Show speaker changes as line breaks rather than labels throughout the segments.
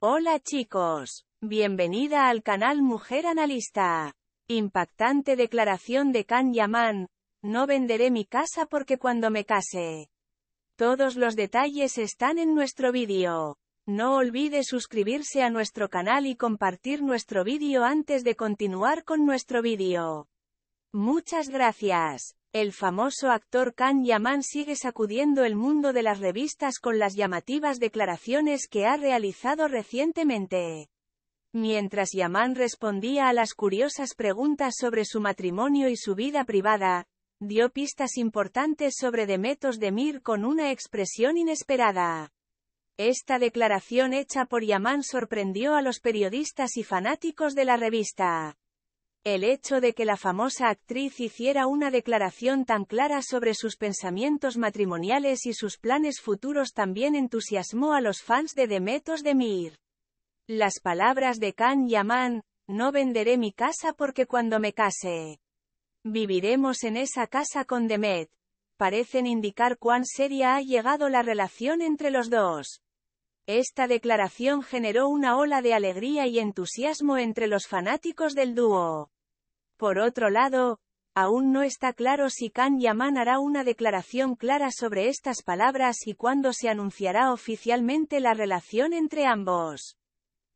Hola chicos, bienvenida al canal Mujer Analista. Impactante declaración de Can Yaman, no venderé mi casa porque cuando me case. Todos los detalles están en nuestro vídeo. No olvide suscribirse a nuestro canal y compartir nuestro vídeo antes de continuar con nuestro vídeo. Muchas gracias. El famoso actor Kan Yaman sigue sacudiendo el mundo de las revistas con las llamativas declaraciones que ha realizado recientemente. Mientras Yaman respondía a las curiosas preguntas sobre su matrimonio y su vida privada, dio pistas importantes sobre Demetos Mir con una expresión inesperada. Esta declaración hecha por Yaman sorprendió a los periodistas y fanáticos de la revista. El hecho de que la famosa actriz hiciera una declaración tan clara sobre sus pensamientos matrimoniales y sus planes futuros también entusiasmó a los fans de Demetos de Mir. Las palabras de Can Yaman, no venderé mi casa porque cuando me case. Viviremos en esa casa con Demet. Parecen indicar cuán seria ha llegado la relación entre los dos. Esta declaración generó una ola de alegría y entusiasmo entre los fanáticos del dúo. Por otro lado, aún no está claro si Kan Yaman hará una declaración clara sobre estas palabras y cuándo se anunciará oficialmente la relación entre ambos.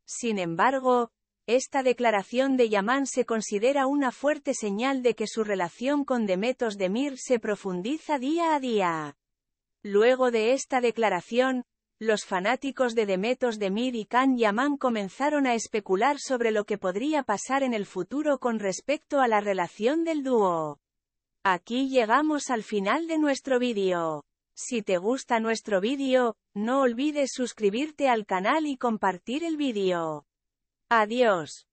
Sin embargo, esta declaración de Yaman se considera una fuerte señal de que su relación con Demetos Demir se profundiza día a día. Luego de esta declaración, los fanáticos de Demetos Demir y Khan Yaman comenzaron a especular sobre lo que podría pasar en el futuro con respecto a la relación del dúo. Aquí llegamos al final de nuestro vídeo. Si te gusta nuestro vídeo, no olvides suscribirte al canal y compartir el vídeo. Adiós.